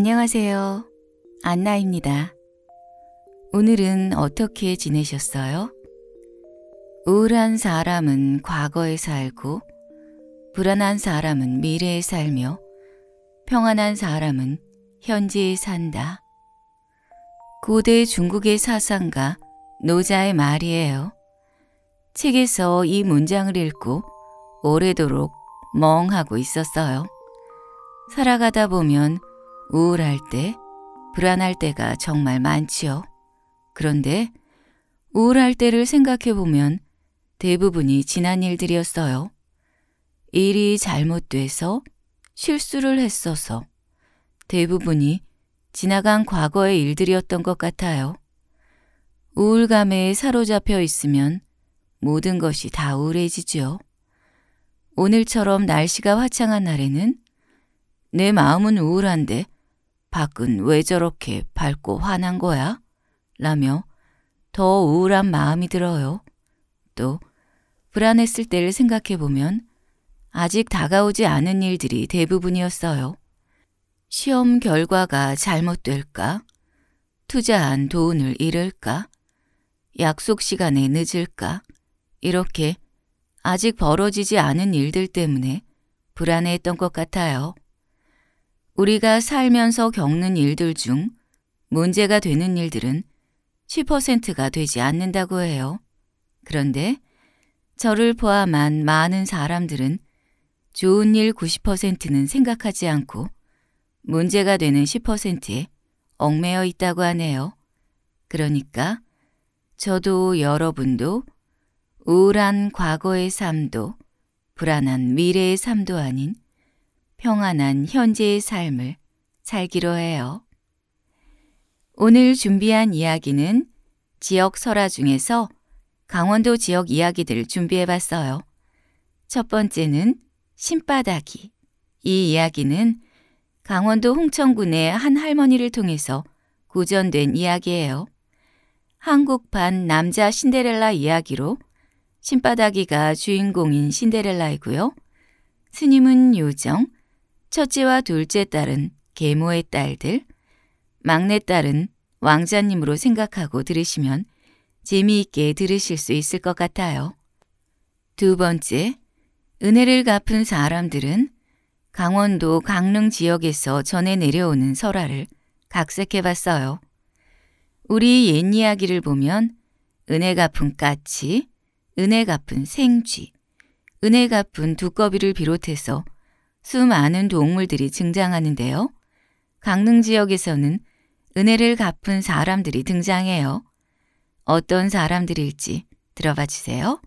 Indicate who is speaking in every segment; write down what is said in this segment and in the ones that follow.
Speaker 1: 안녕하세요. 안나입니다. 오늘은 어떻게 지내셨어요? 우울한 사람은 과거에 살고, 불안한 사람은 미래에 살며, 평안한 사람은 현재에 산다. 고대 중국의 사상가 노자의 말이에요. 책에서 이 문장을 읽고 오래도록 멍하고 있었어요. 살아가다 보면 우울할 때, 불안할 때가 정말 많지요. 그런데 우울할 때를 생각해보면 대부분이 지난 일들이었어요. 일이 잘못돼서 실수를 했어서 대부분이 지나간 과거의 일들이었던 것 같아요. 우울감에 사로잡혀 있으면 모든 것이 다 우울해지지요. 오늘처럼 날씨가 화창한 날에는 내 마음은 우울한데 밖은 왜 저렇게 밝고 환한 거야? 라며 더 우울한 마음이 들어요. 또 불안했을 때를 생각해보면 아직 다가오지 않은 일들이 대부분이었어요. 시험 결과가 잘못될까? 투자한 돈을 잃을까? 약속 시간에 늦을까? 이렇게 아직 벌어지지 않은 일들 때문에 불안해했던 것 같아요. 우리가 살면서 겪는 일들 중 문제가 되는 일들은 10%가 되지 않는다고 해요. 그런데 저를 포함한 많은 사람들은 좋은 일 90%는 생각하지 않고 문제가 되는 10%에 얽매여 있다고 하네요. 그러니까 저도 여러분도 우울한 과거의 삶도 불안한 미래의 삶도 아닌 평안한 현재의 삶을 살기로 해요. 오늘 준비한 이야기는 지역 설화 중에서 강원도 지역 이야기들 준비해 봤어요. 첫 번째는 신바닥이. 이 이야기는 강원도 홍천군의 한 할머니를 통해서 구전된 이야기예요. 한국판 남자 신데렐라 이야기로 신바닥이가 주인공인 신데렐라이고요. 스님은 요정, 첫째와 둘째 딸은 계모의 딸들, 막내 딸은 왕자님으로 생각하고 들으시면 재미있게 들으실 수 있을 것 같아요. 두 번째, 은혜를 갚은 사람들은 강원도 강릉 지역에서 전해 내려오는 설화를 각색해 봤어요. 우리 옛 이야기를 보면 은혜 갚은 까치, 은혜 갚은 생쥐, 은혜 갚은 두꺼비를 비롯해서 수많은 동물들이 등장하는데요. 강릉 지역에서는 은혜를 갚은 사람들이 등장해요. 어떤 사람들일지 들어봐 주세요.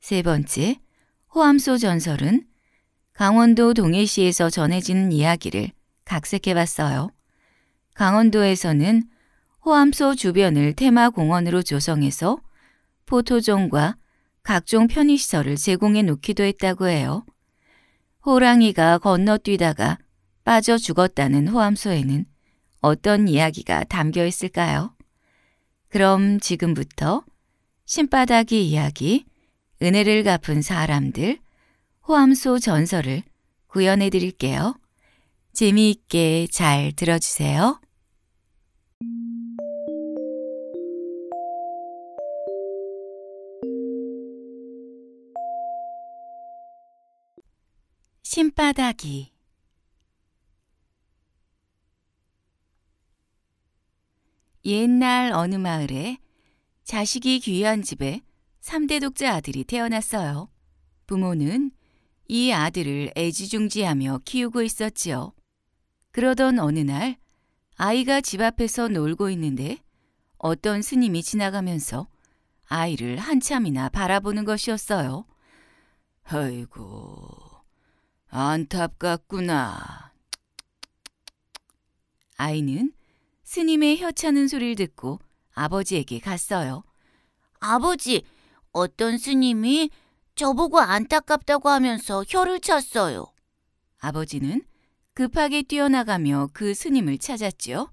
Speaker 1: 세 번째, 호암소 전설은 강원도 동해시에서 전해지는 이야기를 각색해 봤어요. 강원도에서는 호암소 주변을 테마공원으로 조성해서 포토존과 각종 편의시설을 제공해 놓기도 했다고 해요. 호랑이가 건너뛰다가 빠져 죽었다는 호암소에는 어떤 이야기가 담겨 있을까요? 그럼 지금부터 신바닥이 이야기, 은혜를 갚은 사람들, 호암소 전설을 구현해 드릴게요. 재미있게 잘 들어주세요. 신바닥이 옛날 어느 마을에 자식이 귀한 집에 3대 독자 아들이 태어났어요. 부모는 이 아들을 애지중지하며 키우고 있었지요. 그러던 어느 날 아이가 집 앞에서 놀고 있는데 어떤 스님이 지나가면서 아이를 한참이나 바라보는 것이었어요. 아이고, 안타깝구나. 아이는 스님의 혀차는 소리를 듣고 아버지에게 갔어요. 아버지, 어떤 스님이 저보고 안타깝다고 하면서 혀를 찼어요. 아버지는 급하게 뛰어나가며 그 스님을 찾았지요.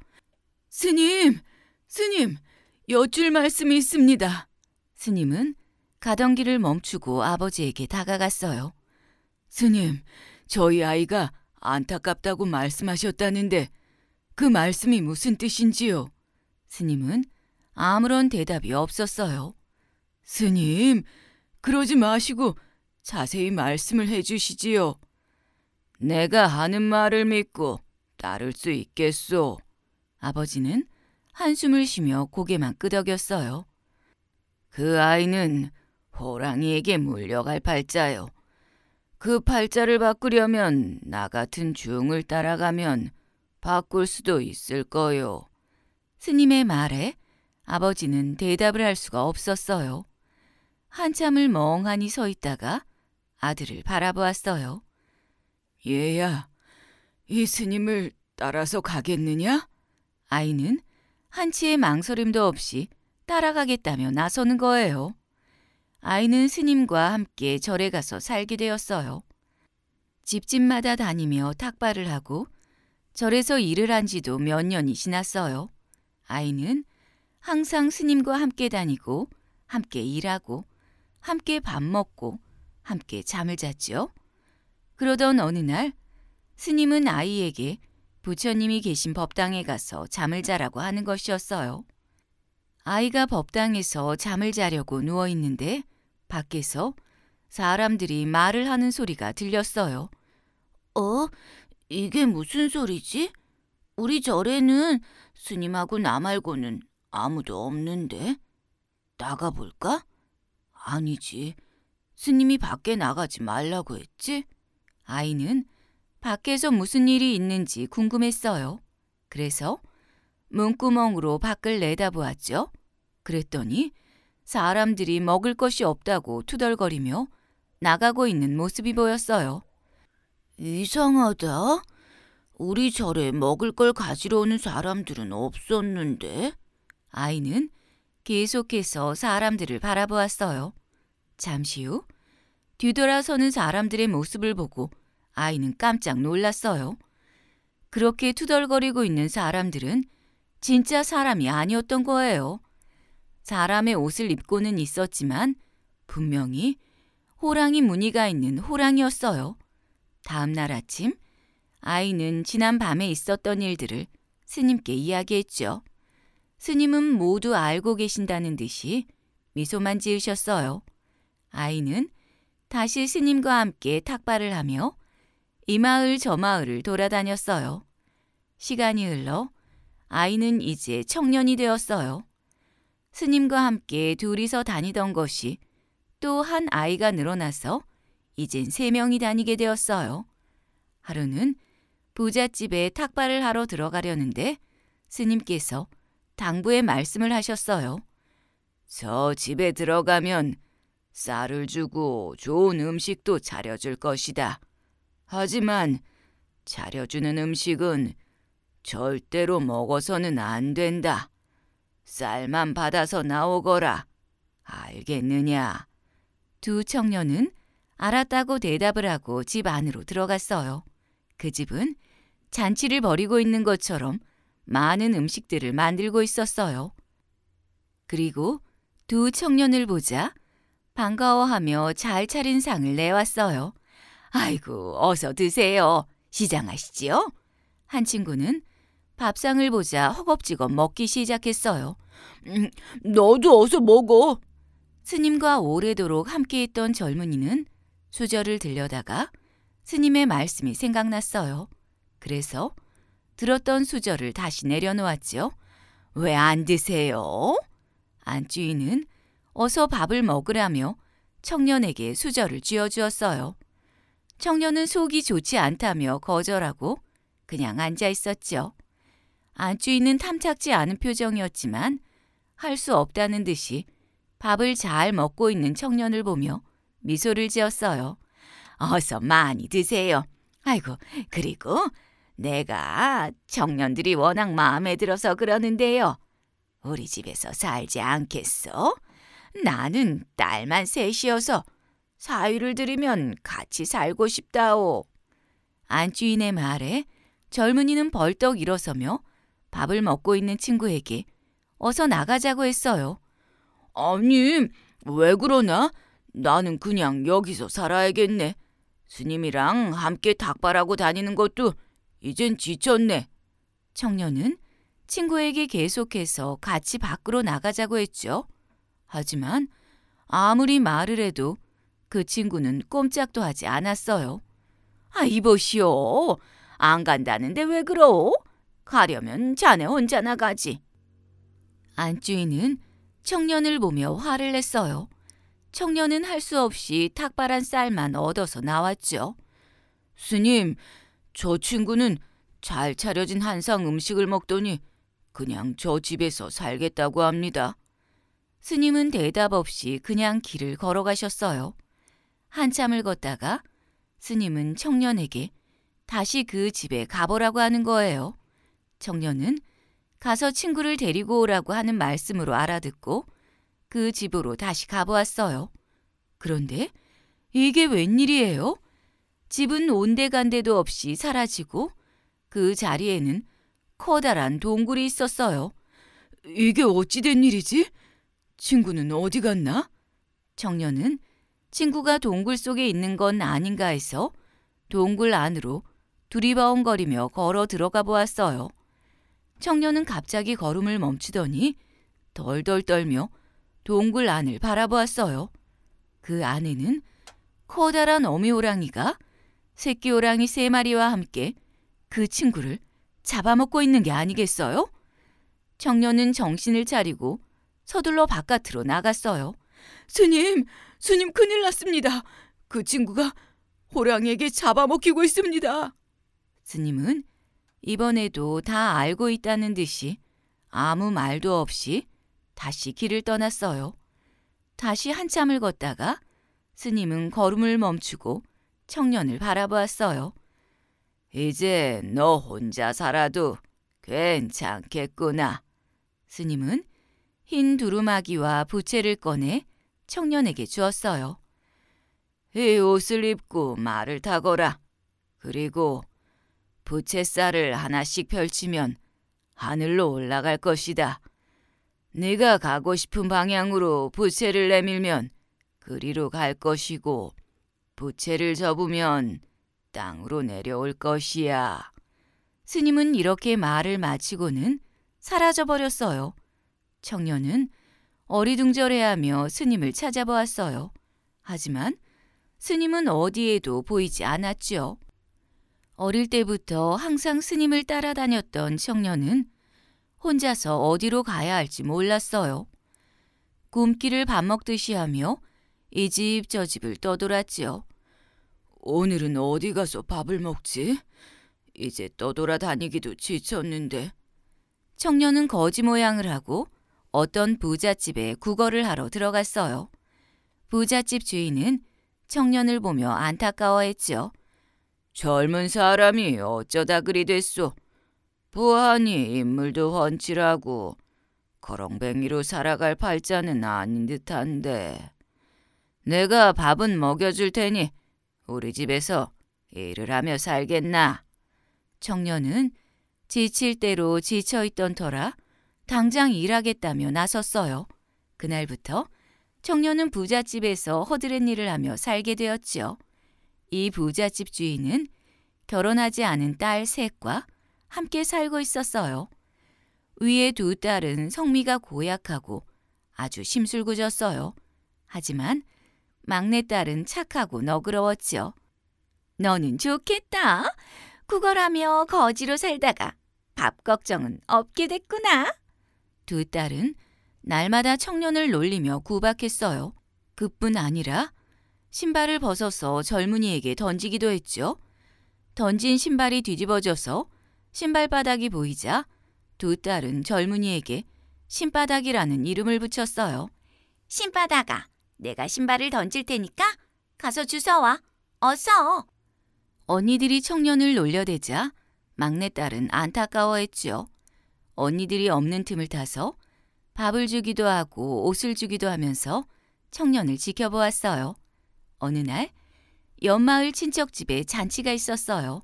Speaker 1: 스님, 스님, 여쭐 말씀이 있습니다. 스님은 가던 길을 멈추고 아버지에게 다가갔어요. 스님, 저희 아이가 안타깝다고 말씀하셨다는데 그 말씀이 무슨 뜻인지요? 스님은 아무런 대답이 없었어요. 스님, 그러지 마시고 자세히 말씀을 해주시지요. 내가 하는 말을 믿고 따를 수 있겠소. 아버지는 한숨을 쉬며 고개만 끄덕였어요. 그 아이는 호랑이에게 물려갈 팔자요. 그 팔자를 바꾸려면 나 같은 중을 따라가면 바꿀 수도 있을 거요. 스님의 말에 아버지는 대답을 할 수가 없었어요. 한참을 멍하니 서 있다가 아들을 바라보았어요. 얘야, 이 스님을 따라서 가겠느냐? 아이는 한치의 망설임도 없이 따라가겠다며 나서는 거예요. 아이는 스님과 함께 절에 가서 살게 되었어요. 집집마다 다니며 탁발을 하고 절에서 일을 한 지도 몇 년이 지났어요. 아이는 항상 스님과 함께 다니고 함께 일하고 함께 밥 먹고 함께 잠을 잤지요. 그러던 어느 날 스님은 아이에게 부처님이 계신 법당에 가서 잠을 자라고 하는 것이었어요. 아이가 법당에서 잠을 자려고 누워 있는데 밖에서 사람들이 말을 하는 소리가 들렸어요. 어? 이게 무슨 소리지? 우리 절에는 스님하고 나 말고는 아무도 없는데? 나가볼까? 아니지. 스님이 밖에 나가지 말라고 했지? 아이는 밖에서 무슨 일이 있는지 궁금했어요. 그래서 문구멍으로 밖을 내다보았죠. 그랬더니 사람들이 먹을 것이 없다고 투덜거리며 나가고 있는 모습이 보였어요. 이상하다. 우리 절에 먹을 걸 가지러 오는 사람들은 없었는데? 아이는 계속해서 사람들을 바라보았어요. 잠시 후 뒤돌아서는 사람들의 모습을 보고 아이는 깜짝 놀랐어요. 그렇게 투덜거리고 있는 사람들은 진짜 사람이 아니었던 거예요. 사람의 옷을 입고는 있었지만 분명히 호랑이 무늬가 있는 호랑이였어요. 다음 날 아침 아이는 지난 밤에 있었던 일들을 스님께 이야기했죠. 스님은 모두 알고 계신다는 듯이 미소만 지으셨어요. 아이는 다시 스님과 함께 탁발을 하며 이 마을 저 마을을 돌아다녔어요. 시간이 흘러 아이는 이제 청년이 되었어요. 스님과 함께 둘이서 다니던 것이 또 한 아이가 늘어나서 이젠 세 명이 다니게 되었어요. 하루는 부잣집에 탁발을 하러 들어가려는데 스님께서 당부의 말씀을 하셨어요. 저 집에 들어가면 쌀을 주고 좋은 음식도 차려줄 것이다. 하지만 차려주는 음식은 절대로 먹어서는 안 된다. 쌀만 받아서 나오거라. 알겠느냐? 두 청년은 알았다고 대답을 하고 집 안으로 들어갔어요. 그 집은 잔치를 벌이고 있는 것처럼 많은 음식들을 만들고 있었어요. 그리고 두 청년을 보자 반가워하며 잘 차린 상을 내왔어요. 아이고, 어서 드세요. 시장하시지요? 한 친구는 밥상을 보자 허겁지겁 먹기 시작했어요. 음, 너도 어서 먹어. 스님과 오래도록 함께했던 젊은이는 수저를 들려다가 스님의 말씀이 생각났어요. 그래서 들었던 수저를 다시 내려놓았지요. 왜 안 드세요? 안주인은 어서 밥을 먹으라며 청년에게 수저를 쥐어주었어요. 청년은 속이 좋지 않다며 거절하고 그냥 앉아 있었지요. 안주인은 탐탁지 않은 표정이었지만 할 수 없다는 듯이 밥을 잘 먹고 있는 청년을 보며 미소를 지었어요. 어서 많이 드세요. 아이고, 그리고 내가 청년들이 워낙 마음에 들어서 그러는데요. 우리 집에서 살지 않겠어? 나는 딸만 셋이어서 사위를 들이면 같이 살고 싶다오. 안주인의 말에 젊은이는 벌떡 일어서며 밥을 먹고 있는 친구에게 어서 나가자고 했어요. 아님, 왜 그러나? 나는 그냥 여기서 살아야겠네. 스님이랑 함께 닭발하고 다니는 것도 이젠 지쳤네. 청년은 친구에게 계속해서 같이 밖으로 나가자고 했죠. 하지만 아무리 말을 해도 그 친구는 꼼짝도 하지 않았어요. 아, 이보시오. 안 간다는데 왜 그러? 오 가려면 자네 혼자 나가지. 안주인은 청년을 보며 화를 냈어요. 청년은 할 수 없이 탁발한 쌀만 얻어서 나왔죠. 스님, 저 친구는 잘 차려진 한상 음식을 먹더니 그냥 저 집에서 살겠다고 합니다. 스님은 대답 없이 그냥 길을 걸어가셨어요. 한참을 걷다가 스님은 청년에게 다시 그 집에 가보라고 하는 거예요. 청년은 가서 친구를 데리고 오라고 하는 말씀으로 알아듣고 그 집으로 다시 가보았어요. 그런데 이게 웬일이에요? 집은 온데간데도 없이 사라지고 그 자리에는 커다란 동굴이 있었어요. 이게 어찌된 일이지? 친구는 어디 갔나? 청년은 친구가 동굴 속에 있는 건 아닌가 해서 동굴 안으로 두리번거리며 걸어 들어가 보았어요. 청년은 갑자기 걸음을 멈추더니 덜덜 떨며 동굴 안을 바라보았어요. 그 안에는 커다란 어미 호랑이가 새끼 호랑이 세 마리와 함께 그 친구를 잡아먹고 있는 게 아니겠어요? 청년은 정신을 차리고 서둘러 바깥으로 나갔어요. 스님, 스님 큰일 났습니다. 그 친구가 호랑이에게 잡아먹히고 있습니다. 스님은 이번에도 다 알고 있다는 듯이 아무 말도 없이 다시 길을 떠났어요. 다시 한참을 걷다가 스님은 걸음을 멈추고 청년을 바라보았어요. 이제 너 혼자 살아도 괜찮겠구나. 스님은 흰 두루마기와 부채를 꺼내 청년에게 주었어요. 이 옷을 입고 말을 타거라. 그리고 부채살을 하나씩 펼치면 하늘로 올라갈 것이다. 네가 가고 싶은 방향으로 부채를 내밀면 그리로 갈 것이고 부채를 접으면 땅으로 내려올 것이야. 스님은 이렇게 말을 마치고는 사라져 버렸어요. 청년은 어리둥절해하며 스님을 찾아보았어요. 하지만 스님은 어디에도 보이지 않았지요. 어릴 때부터 항상 스님을 따라다녔던 청년은 혼자서 어디로 가야 할지 몰랐어요. 굶기를 밥 먹듯이 하며 이 집 저 집을 떠돌았지요. 오늘은 어디 가서 밥을 먹지? 이제 떠돌아다니기도 지쳤는데. 청년은 거지 모양을 하고 어떤 부잣집에 구걸을 하러 들어갔어요. 부잣집 주인은 청년을 보며 안타까워했지요. 젊은 사람이 어쩌다 그리 됐소. 보아하니 인물도 헌칠하고 거렁뱅이로 살아갈 팔자는 아닌 듯한데 내가 밥은 먹여줄 테니 우리 집에서 일을 하며 살겠나. 청년은 지칠 대로 지쳐있던 터라 당장 일하겠다며 나섰어요. 그날부터 청년은 부잣집에서 허드렛 일을 하며 살게 되었지요. 이 부잣집 주인은 결혼하지 않은 딸 셋과 함께 살고 있었어요. 위에두 딸은 성미가 고약하고 아주 심술궂었어요. 하지만 막내딸은 착하고 너그러웠지요. 너는 좋겠다. 구걸하며 거지로 살다가 밥 걱정은 없게 됐구나. 두 딸은 날마다 청년을 놀리며 구박했어요. 그뿐 아니라 신발을 벗어서 젊은이에게 던지기도 했죠. 던진 신발이 뒤집어져서 신발바닥이 보이자 두 딸은 젊은이에게 신바닥이라는 이름을 붙였어요. 신바닥아, 내가 신발을 던질 테니까 가서 주워와. 어서. 언니들이 청년을 놀려대자 막내딸은 안타까워했지요. 언니들이 없는 틈을 타서 밥을 주기도 하고 옷을 주기도 하면서 청년을 지켜보았어요. 어느 날 옆마을 친척 집에 잔치가 있었어요.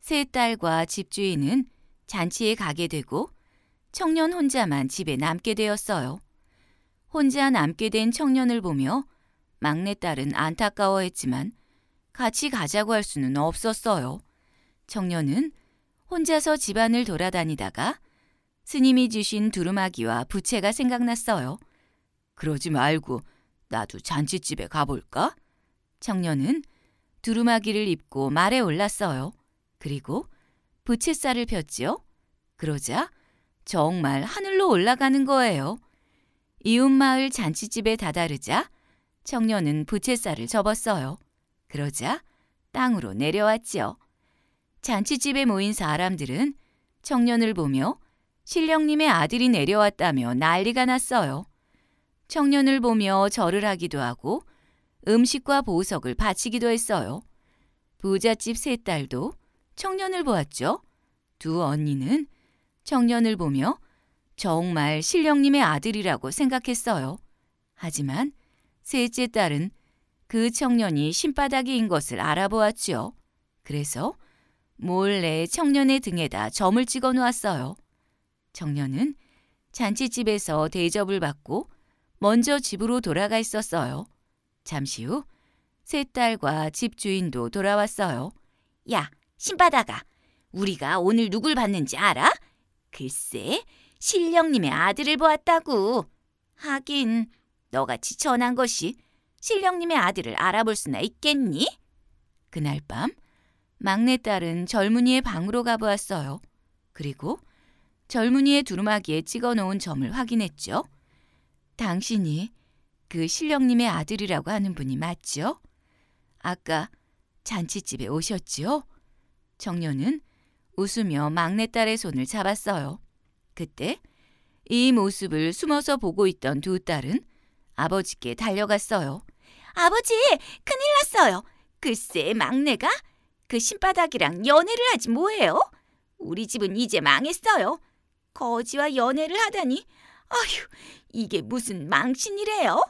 Speaker 1: 세 딸과 집주인은 잔치에 가게 되고 청년 혼자만 집에 남게 되었어요. 혼자 남게 된 청년을 보며 막내딸은 안타까워했지만 같이 가자고 할 수는 없었어요. 청년은 혼자서 집안을 돌아다니다가 스님이 주신 두루마기와 부채가 생각났어요. 그러지 말고 나도 잔치집에 가볼까? 청년은 두루마기를 입고 말에 올랐어요. 그리고 부채살을 폈지요. 그러자 정말 하늘로 올라가는 거예요. 이웃마을 잔치집에 다다르자 청년은 부채살을 접었어요. 그러자 땅으로 내려왔지요. 잔치집에 모인 사람들은 청년을 보며 신령님의 아들이 내려왔다며 난리가 났어요. 청년을 보며 절을 하기도 하고 음식과 보석을 바치기도 했어요. 부잣집 세 딸도 청년을 보았죠. 두 언니는 청년을 보며 정말 신령님의 아들이라고 생각했어요. 하지만 셋째 딸은 그 청년이 신바닥이인 것을 알아보았지요. 그래서 몰래 청년의 등에다 점을 찍어 놓았어요. 청년은 잔치집에서 대접을 받고 먼저 집으로 돌아가 있었어요. 잠시 후세 딸과 집주인도 돌아왔어요. 야, 신바다가 우리가 오늘 누굴 봤는지 알아? 글쎄, 신령님의 아들을 보았다고. 하긴 너같이 전한 것이 신령님의 아들을 알아볼 수나 있겠니? 그날 밤 막내딸은 젊은이의 방으로 가보았어요. 그리고 젊은이의 두루마기에 찍어놓은 점을 확인했죠. 당신이 그 신령님의 아들이라고 하는 분이 맞지요? 아까 잔치집에 오셨지요? 청년은 웃으며 막내딸의 손을 잡았어요. 그때 이 모습을 숨어서 보고 있던 두 딸은 아버지께 달려갔어요. 아버지, 큰일 났어요. 글쎄 막내가 그 신바닥이랑 연애를 하지 뭐예요? 우리 집은 이제 망했어요. 거지와 연애를 하다니. 아휴, 이게 무슨 망신이래요?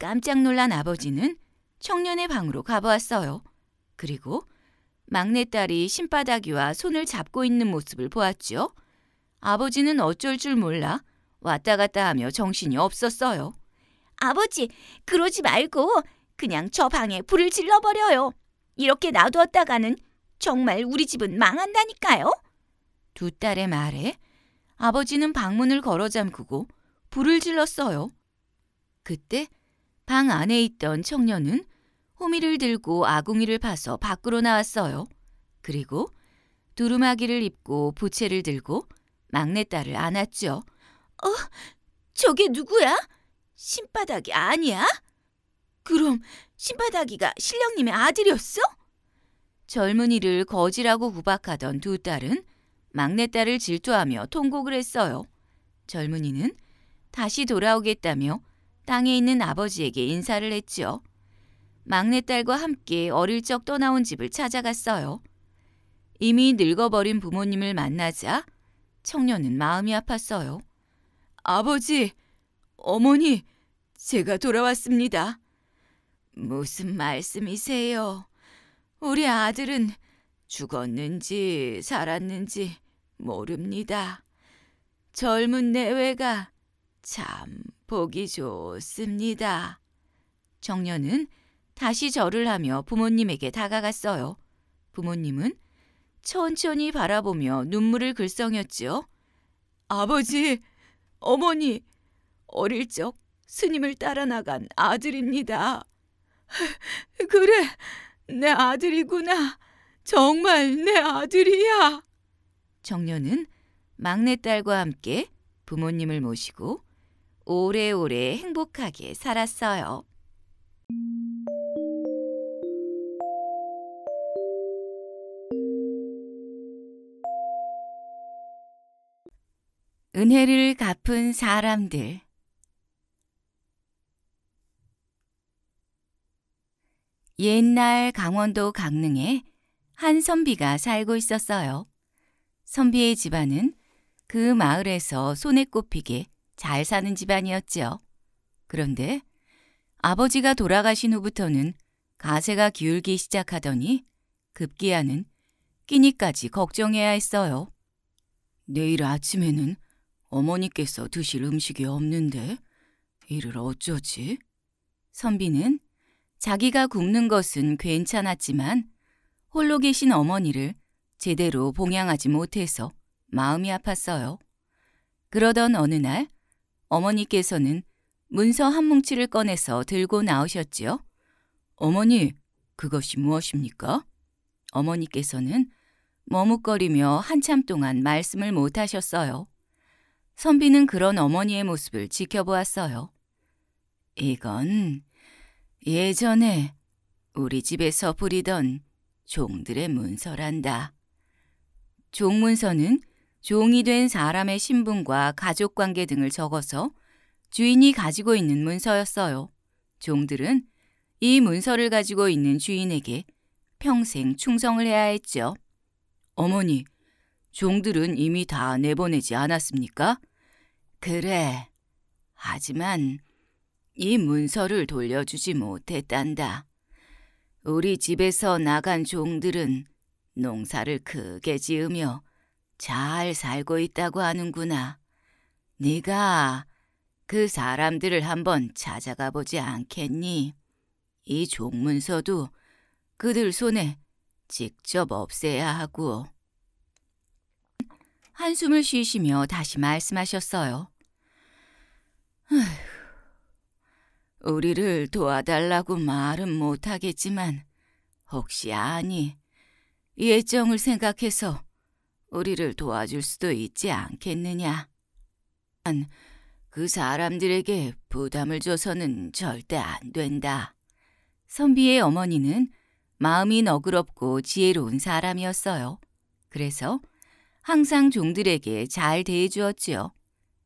Speaker 1: 깜짝 놀란 아버지는 청년의 방으로 가보았어요. 그리고 막내딸이 신바닥이와 손을 잡고 있는 모습을 보았지요. 아버지는 어쩔 줄 몰라 왔다 갔다 하며 정신이 없었어요. 아버지, 그러지 말고 그냥 저 방에 불을 질러버려요. 이렇게 놔두었다가는 정말 우리 집은 망한다니까요. 두 딸의 말에 아버지는 방문을 걸어 잠그고 불을 질렀어요. 그때 방 안에 있던 청년은 호미를 들고 아궁이를 파서 밖으로 나왔어요. 그리고 두루마기를 입고 부채를 들고 막내딸을 안았죠. 어? 저게 누구야? 신바닥이 아니야? 그럼 신바닥이가 신령님의 아들이었어? 젊은이를 거지라고 구박하던 두 딸은 막내딸을 질투하며 통곡을 했어요. 젊은이는 다시 돌아오겠다며 땅에 있는 아버지에게 인사를 했지요. 막내딸과 함께 어릴 적 떠나온 집을 찾아갔어요. 이미 늙어버린 부모님을 만나자 청년은 마음이 아팠어요. 아버지, 어머니, 제가 돌아왔습니다. 무슨 말씀이세요? 우리 아들은 죽었는지 살았는지 모릅니다. 젊은 내외가 참 보기 좋습니다. 정년은 다시 절을 하며 부모님에게 다가갔어요. 부모님은 천천히 바라보며 눈물을 글썽였지요. 아버지, 어머니, 어릴 적 스님을 따라 나간 아들입니다. 그래, 내 아들이구나. 정말 내 아들이야. 정년은 막내딸과 함께 부모님을 모시고 오래오래 행복하게 살았어요. 은혜를 갚은 사람들 옛날 강원도 강릉에 한 선비가 살고 있었어요. 선비의 집안은 그 마을에서 손에 꼽히게 잘 사는 집안이었지요. 그런데 아버지가 돌아가신 후부터는 가세가 기울기 시작하더니 급기야는 끼니까지 걱정해야 했어요. 내일 아침에는 어머니께서 드실 음식이 없는데 이를 어쩌지? 선비는 자기가 굶는 것은 괜찮았지만 홀로 계신 어머니를 제대로 봉양하지 못해서 마음이 아팠어요. 그러던 어느 날 어머니께서는 문서 한 뭉치를 꺼내서 들고 나오셨지요. 어머니, 그것이 무엇입니까? 어머니께서는 머뭇거리며 한참 동안 말씀을 못하셨어요. 선비는 그런 어머니의 모습을 지켜보았어요. 이건 예전에 우리 집에서 부리던 종들의 문서란다. 종문서는 종이 된 사람의 신분과 가족관계 등을 적어서 주인이 가지고 있는 문서였어요. 종들은 이 문서를 가지고 있는 주인에게 평생 충성을 해야 했죠. 어머니, 종들은 이미 다 내보내지 않았습니까? 그래. 하지만 이 문서를 돌려주지 못했단다. 우리 집에서 나간 종들은 농사를 크게 지으며 잘 살고 있다고 하는구나. 네가 그 사람들을 한번 찾아가 보지 않겠니? 이 종문서도 그들 손에 직접 없애야 하고. 한숨을 쉬시며 다시 말씀하셨어요. 어휴, 우리를 도와달라고 말은 못하겠지만 혹시 아니 예정을 생각해서 우리를 도와줄 수도 있지 않겠느냐. 그 사람들에게 부담을 줘서는 절대 안 된다. 선비의 어머니는 마음이 너그럽고 지혜로운 사람이었어요. 그래서 항상 종들에게 잘 대해주었지요.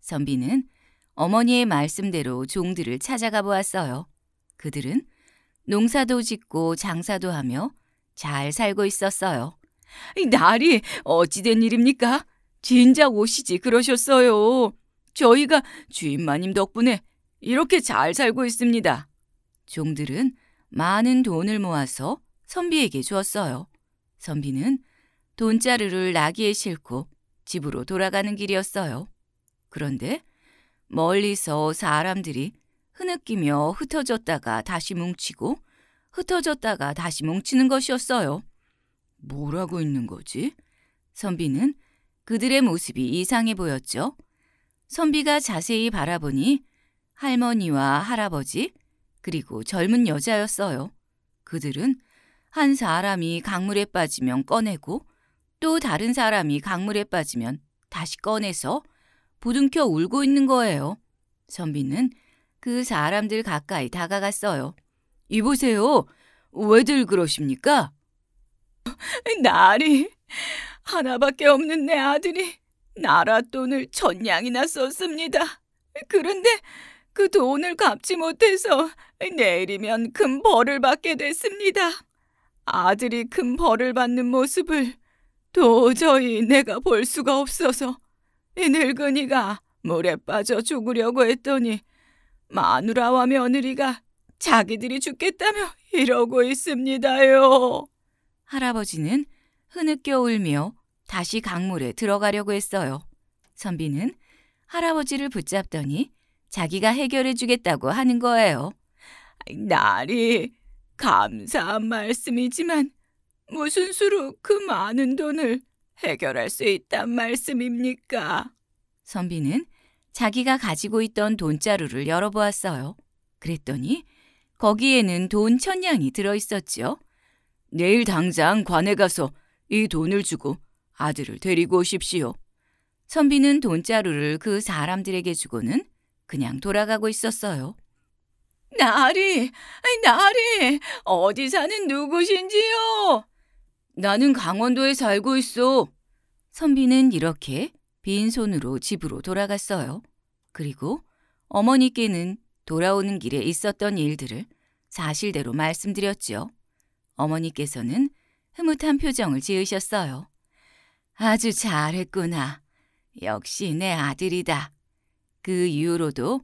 Speaker 1: 선비는 어머니의 말씀대로 종들을 찾아가 보았어요. 그들은 농사도 짓고 장사도 하며 잘 살고 있었어요. 날이 어찌된 일입니까? 진작 오시지 그러셨어요. 저희가 주인 마님 덕분에 이렇게 잘 살고 있습니다. 종들은 많은 돈을 모아서 선비에게 주었어요. 선비는 돈자루를 나귀에 싣고 집으로 돌아가는 길이었어요. 그런데 멀리서 사람들이 흐느끼며 흩어졌다가 다시 뭉치고 흩어졌다가 다시 뭉치는 것이었어요. 뭐라고 있는 거지? 선비는 그들의 모습이 이상해 보였죠. 선비가 자세히 바라보니 할머니와 할아버지 그리고 젊은 여자였어요. 그들은 한 사람이 강물에 빠지면 꺼내고 또 다른 사람이 강물에 빠지면 다시 꺼내서 부둥켜 울고 있는 거예요. 선비는 그 사람들 가까이 다가갔어요. 이보세요. 왜들 그러십니까? 나리, 하나밖에 없는 내 아들이 나라 돈을 천냥이나 썼습니다. 그런데 그 돈을 갚지 못해서 내일이면 큰 벌을 받게 됐습니다. 아들이 큰 벌을 받는 모습을 도저히 내가 볼 수가 없어서 이 늙은이가 물에 빠져 죽으려고 했더니 마누라와 며느리가 자기들이 죽겠다며 이러고 있습니다요. 할아버지는 흐느껴 울며 다시 강물에 들어가려고 했어요. 선비는 할아버지를 붙잡더니 자기가 해결해 주겠다고 하는 거예요. 나리, 감사한 말씀이지만 무슨 수로 그 많은 돈을 해결할 수 있단 말씀입니까? 선비는 자기가 가지고 있던 돈자루를 열어보았어요. 그랬더니 거기에는 돈 천냥이 들어있었지요. 내일 당장 관에 가서 이 돈을 주고 아들을 데리고 오십시오. 선비는 돈자루를 그 사람들에게 주고는 그냥 돌아가고 있었어요. 나리, 나리, 어디 사는 누구신지요? 나는 강원도에 살고 있어. 선비는 이렇게 빈손으로 집으로 돌아갔어요. 그리고 어머니께는 돌아오는 길에 있었던 일들을 사실대로 말씀드렸지요. 어머니께서는 흐뭇한 표정을 지으셨어요. 아주 잘했구나. 역시 내 아들이다. 그 이후로도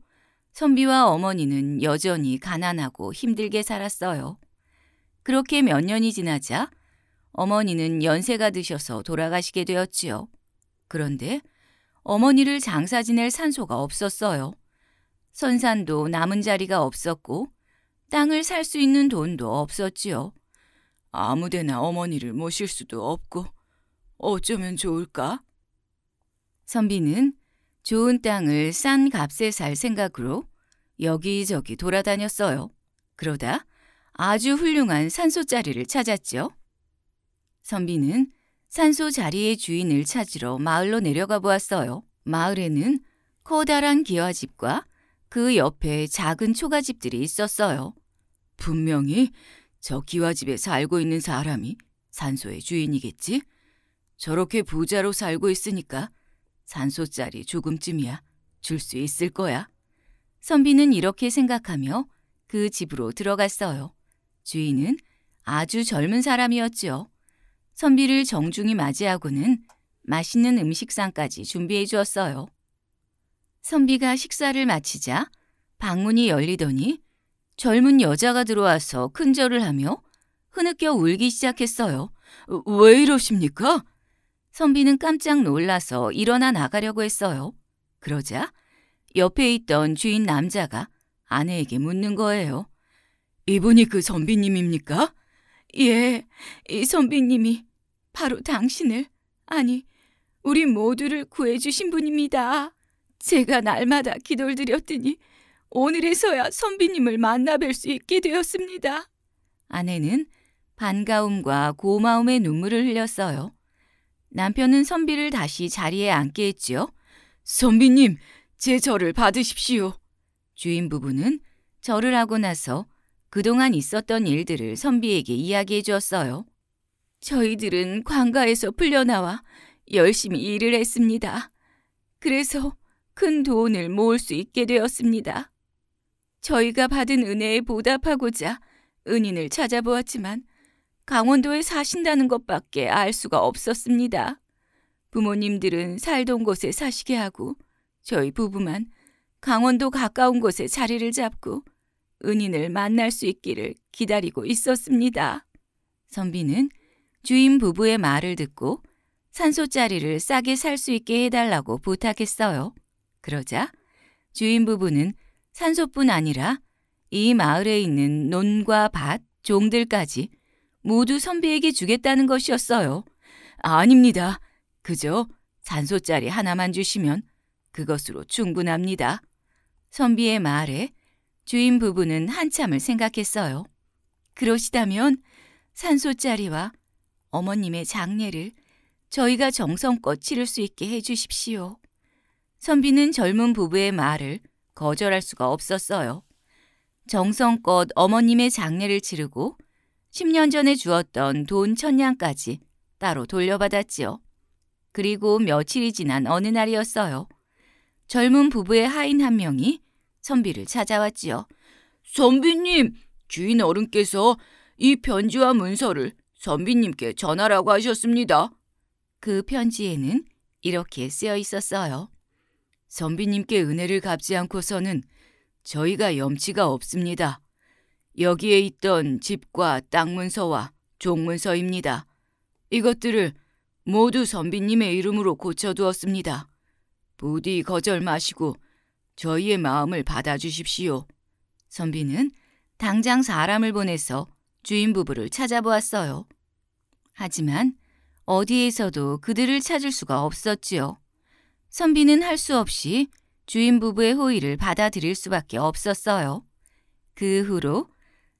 Speaker 1: 선비와 어머니는 여전히 가난하고 힘들게 살았어요. 그렇게 몇 년이 지나자 어머니는 연세가 드셔서 돌아가시게 되었지요. 그런데 어머니를 장사 지낼 산소가 없었어요. 선산도 남은 자리가 없었고 땅을 살 수 있는 돈도 없었지요. 아무데나 어머니를 모실 수도 없고 어쩌면 좋을까? 선비는 좋은 땅을 싼 값에 살 생각으로 여기저기 돌아다녔어요. 그러다 아주 훌륭한 산소 자리를 찾았죠. 선비는 산소 자리의 주인을 찾으러 마을로 내려가 보았어요. 마을에는 커다란 기와집과 그 옆에 작은 초가집들이 있었어요. 분명히 저 기와집에 살고 있는 사람이 산소의 주인이겠지? 저렇게 부자로 살고 있으니까 산소짜리 조금쯤이야 줄 수 있을 거야. 선비는 이렇게 생각하며 그 집으로 들어갔어요. 주인은 아주 젊은 사람이었지요. 선비를 정중히 맞이하고는 맛있는 음식상까지 준비해 주었어요. 선비가 식사를 마치자 방문이 열리더니 젊은 여자가 들어와서 큰절을 하며 흐느껴 울기 시작했어요. 왜 이러십니까? 선비는 깜짝 놀라서 일어나 나가려고 했어요. 그러자 옆에 있던 주인 남자가 아내에게 묻는 거예요. 이분이 그 선비님입니까? 예, 이 선비님이 바로 당신을, 아니, 우리 모두를 구해주신 분입니다. 제가 날마다 기도를 드렸더니 오늘에서야 선비님을 만나 뵐 수 있게 되었습니다. 아내는 반가움과 고마움의 눈물을 흘렸어요. 남편은 선비를 다시 자리에 앉게 했지요. 선비님, 제 절을 받으십시오. 주인 부부는 절을 하고 나서 그동안 있었던 일들을 선비에게 이야기해 주었어요. 저희들은 관가에서 풀려나와 열심히 일을 했습니다. 그래서 큰 돈을 모을 수 있게 되었습니다. 저희가 받은 은혜에 보답하고자 은인을 찾아보았지만 강원도에 사신다는 것밖에 알 수가 없었습니다. 부모님들은 살던 곳에 사시게 하고 저희 부부만 강원도 가까운 곳에 자리를 잡고 은인을 만날 수 있기를 기다리고 있었습니다. 선비는 주인 부부의 말을 듣고 산소자리를 싸게 살 수 있게 해달라고 부탁했어요. 그러자 주인 부부는 산소뿐 아니라 이 마을에 있는 논과 밭, 종들까지 모두 선비에게 주겠다는 것이었어요. 아닙니다. 그저 산소짜리 하나만 주시면 그것으로 충분합니다. 선비의 말에 주인 부부는 한참을 생각했어요. 그러시다면 산소짜리와 어머님의 장례를 저희가 정성껏 치를 수 있게 해주십시오. 선비는 젊은 부부의 말을 거절할 수가 없었어요. 정성껏 어머님의 장례를 치르고 10년 전에 주었던 돈 천냥까지 따로 돌려받았지요. 그리고 며칠이 지난 어느 날이었어요. 젊은 부부의 하인 한 명이 선비를 찾아왔지요. 선비님, 주인 어른께서 이 편지와 문서를 선비님께 전하라고 하셨습니다. 그 편지에는 이렇게 쓰여 있었어요. 선비님께 은혜를 갚지 않고서는 저희가 염치가 없습니다. 여기에 있던 집과 땅 문서와 종문서입니다. 이것들을 모두 선비님의 이름으로 고쳐두었습니다. 부디 거절 마시고 저희의 마음을 받아주십시오. 선비는 당장 사람을 보내서 주인 부부를 찾아보았어요. 하지만 어디에서도 그들을 찾을 수가 없었지요. 선비는 할 수 없이 주인 부부의 호의를 받아들일 수밖에 없었어요. 그 후로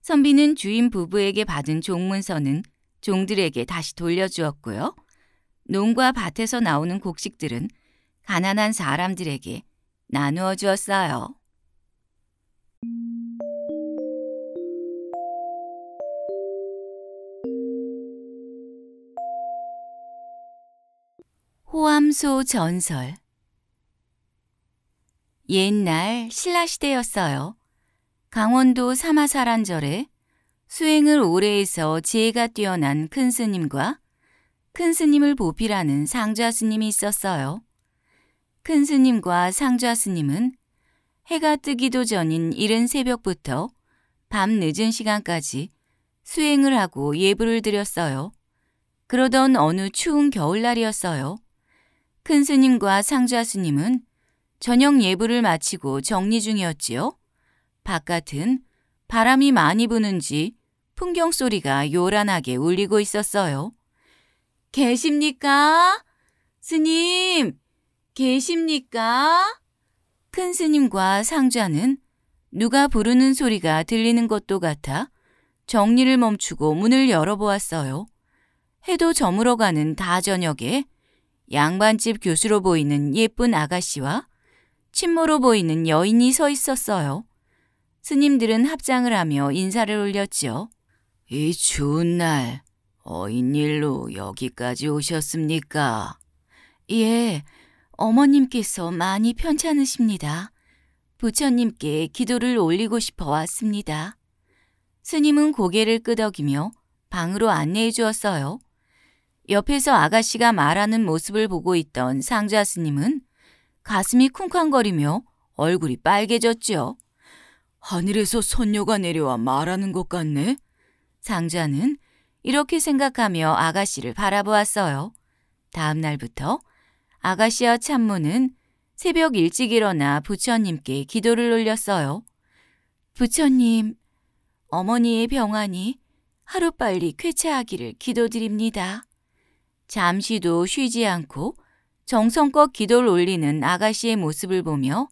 Speaker 1: 선비는 주인 부부에게 받은 종문서는 종들에게 다시 돌려주었고요. 농과 밭에서 나오는 곡식들은 가난한 사람들에게 나누어 주었어요. 호암소 전설 옛날 신라 시대였어요. 강원도 사마사란절에 수행을 오래 해서 지혜가 뛰어난 큰 스님과 큰 스님을 보필하는 상좌 스님이 있었어요. 큰 스님과 상좌 스님은 해가 뜨기도 전인 이른 새벽부터 밤 늦은 시간까지 수행을 하고 예불을 드렸어요. 그러던 어느 추운 겨울날이었어요. 큰 스님과 상좌 스님은 저녁 예불을 마치고 정리 중이었지요. 바깥은 바람이 많이 부는지 풍경 소리가 요란하게 울리고 있었어요. 계십니까? 스님, 계십니까? 큰 스님과 상자는 누가 부르는 소리가 들리는 것도 같아 정리를 멈추고 문을 열어보았어요. 해도 저물어가는 다 저녁에 양반집 교수로 보이는 예쁜 아가씨와 침모로 보이는 여인이 서 있었어요. 스님들은 합장을 하며 인사를 올렸지요. 이 추운 날 어인 일로 여기까지 오셨습니까? 예, 어머님께서 많이 편찮으십니다. 부처님께 기도를 올리고 싶어 왔습니다. 스님은 고개를 끄덕이며 방으로 안내해 주었어요. 옆에서 아가씨가 말하는 모습을 보고 있던 상자 스님은 가슴이 쿵쾅거리며 얼굴이 빨개졌지요. 하늘에서 선녀가 내려와 말하는 것 같네. 상자는 이렇게 생각하며 아가씨를 바라보았어요. 다음 날부터 아가씨와 참모는 새벽 일찍 일어나 부처님께 기도를 올렸어요. 부처님, 어머니의 병환이 하루빨리 쾌차하기를 기도드립니다. 잠시도 쉬지 않고 정성껏 기도를 올리는 아가씨의 모습을 보며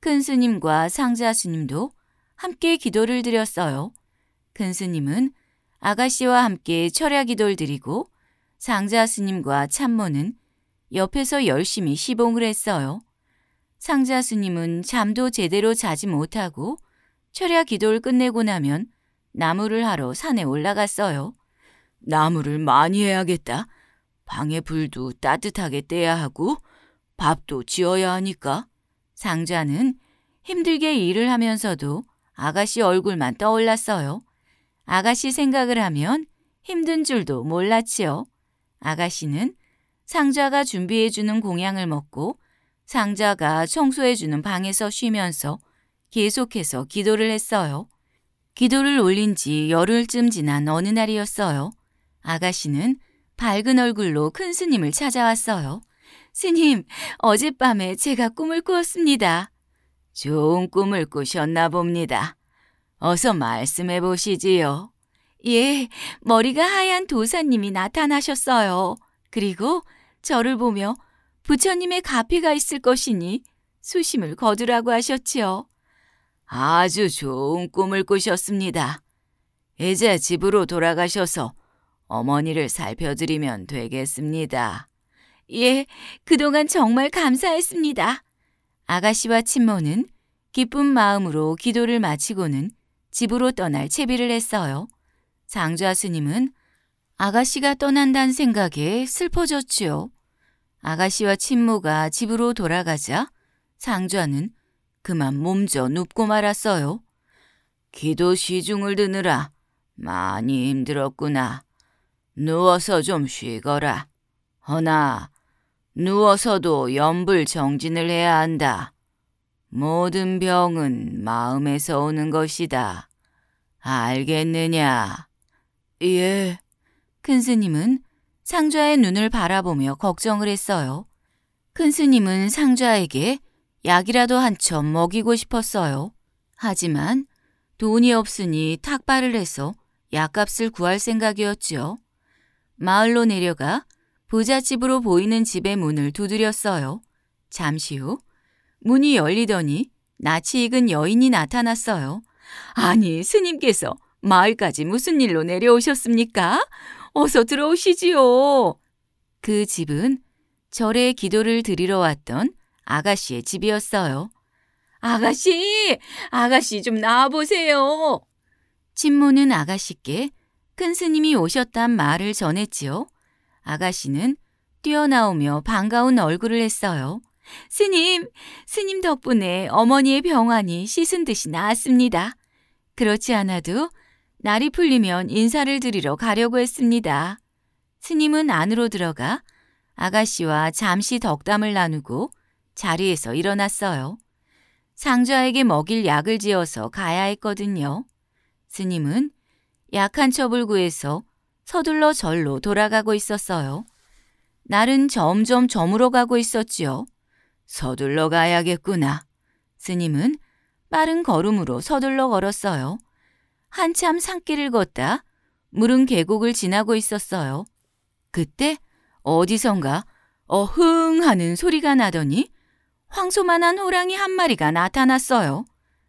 Speaker 1: 큰 스님과 상자 스님도 함께 기도를 드렸어요. 큰 스님은 아가씨와 함께 철야 기도를 드리고 상자 스님과 참모는 옆에서 열심히 시봉을 했어요. 상자 스님은 잠도 제대로 자지 못하고 철야 기도를 끝내고 나면 나무를 하러 산에 올라갔어요. 나무를 많이 해야겠다. 방의 불도 따뜻하게 떼야 하고 밥도 지어야 하니까 상자는 힘들게 일을 하면서도 아가씨 얼굴만 떠올랐어요. 아가씨 생각을 하면 힘든 줄도 몰랐지요. 아가씨는 상자가 준비해주는 공양을 먹고 상자가 청소해주는 방에서 쉬면서 계속해서 기도를 했어요. 기도를 올린 지 열흘쯤 지난 어느 날이었어요. 아가씨는 밝은 얼굴로 큰 스님을 찾아왔어요. 스님, 어젯밤에 제가 꿈을 꾸었습니다. 좋은 꿈을 꾸셨나 봅니다. 어서 말씀해 보시지요. 예, 머리가 하얀 도사님이 나타나셨어요. 그리고 저를 보며 부처님의 가피가 있을 것이니 수심을 거두라고 하셨지요. 아주 좋은 꿈을 꾸셨습니다. 이제 집으로 돌아가셔서 어머니를 살펴드리면 되겠습니다. 예, 그동안 정말 감사했습니다. 아가씨와 친모는 기쁜 마음으로 기도를 마치고는 집으로 떠날 채비를 했어요. 장좌 스님은 아가씨가 떠난다는 생각에 슬퍼졌지요. 아가씨와 친모가 집으로 돌아가자 장좌는 그만 몸져 눕고 말았어요. 기도 시중을 드느라 많이 힘들었구나. 누워서 좀 쉬거라. 허나 누워서도 염불 정진을 해야 한다. 모든 병은 마음에서 오는 것이다. 알겠느냐? 예. 큰 스님은 상좌의 눈을 바라보며 걱정을 했어요. 큰 스님은 상좌에게 약이라도 한점 먹이고 싶었어요. 하지만 돈이 없으니 탁발을 해서 약값을 구할 생각이었지요. 마을로 내려가 부잣집으로 보이는 집의 문을 두드렸어요. 잠시 후 문이 열리더니 낯이 익은 여인이 나타났어요. 아니 스님께서 마을까지 무슨 일로 내려오셨습니까? 어서 들어오시지요. 그 집은 절에 기도를 드리러 왔던 아가씨의 집이었어요. 아가씨! 아가씨 좀 나와보세요! 친모는 아가씨께 큰 스님이 오셨단 말을 전했지요. 아가씨는 뛰어나오며 반가운 얼굴을 했어요. 스님, 스님 덕분에 어머니의 병환이 씻은 듯이 나았습니다. 그렇지 않아도 날이 풀리면 인사를 드리러 가려고 했습니다. 스님은 안으로 들어가 아가씨와 잠시 덕담을 나누고 자리에서 일어났어요. 상좌에게 먹일 약을 지어서 가야 했거든요. 스님은 약한 첩을 구해서 서둘러 절로 돌아가고 있었어요. 날은 점점 저물어 가고 있었지요. 서둘러 가야겠구나. 스님은 빠른 걸음으로 서둘러 걸었어요. 한참 산길을 걷다 물은 계곡을 지나고 있었어요. 그때 어디선가 어흥 하는 소리가 나더니 황소만한 호랑이 한 마리가 나타났어요.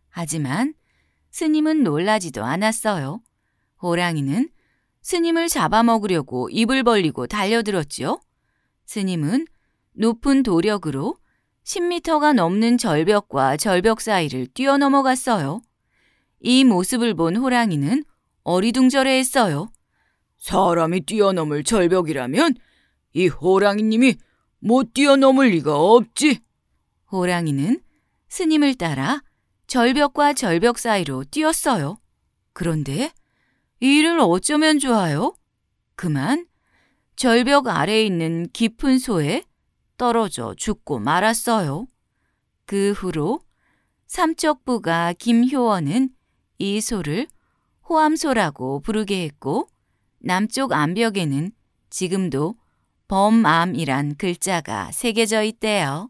Speaker 1: 하지만 스님은 놀라지도 않았어요. 호랑이는 스님을 잡아먹으려고 입을 벌리고 달려들었지요. 스님은 높은 도력으로 10미터가 넘는 절벽과 절벽 사이를 뛰어넘어갔어요. 이 모습을 본 호랑이는 어리둥절해했어요. 사람이 뛰어넘을 절벽이라면 이 호랑이님이 못 뛰어넘을 리가 없지. 호랑이는 스님을 따라 절벽과 절벽 사이로 뛰었어요. 그런데 이 일을 어쩌면 좋아요? 그만 절벽 아래에 있는 깊은 소에 떨어져 죽고 말았어요. 그 후로 삼척부가 김효원은 이 소를 호암소라고 부르게 했고 남쪽 암벽에는 지금도 범암이란 글자가 새겨져 있대요.